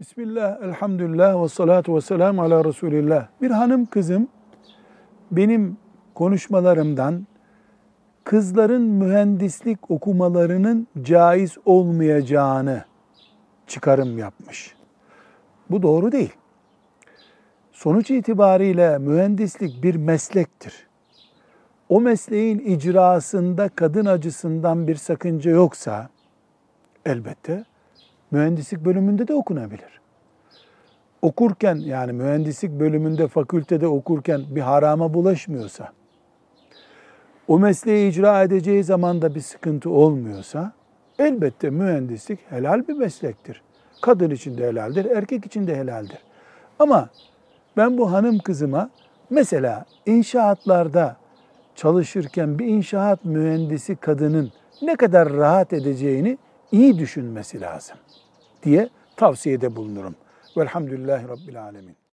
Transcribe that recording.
Bismillah, elhamdülillah ve salatu ve selamu ala Resulillah. Bir hanım kızım benim konuşmalarımdan kızların mühendislik okumalarının caiz olmayacağını çıkarım yapmış. Bu doğru değil. Sonuç itibariyle mühendislik bir meslektir. O mesleğin icrasında kadın acısından bir sakınca yoksa elbette mühendislik bölümünde de okunabilir. Okurken yani mühendislik bölümünde fakültede okurken bir harama bulaşmıyorsa, o mesleği icra edeceği zaman da bir sıkıntı olmuyorsa, elbette mühendislik helal bir meslektir. Kadın için de helaldir, erkek için de helaldir. Ama ben bu hanım kızıma mesela inşaatlarda çalışırken bir inşaat mühendisi kadının ne kadar rahat edeceğini iyi düşünmesi lazım diye tavsiyede bulunurum. Velhamdülillahi Rabbil Alemin.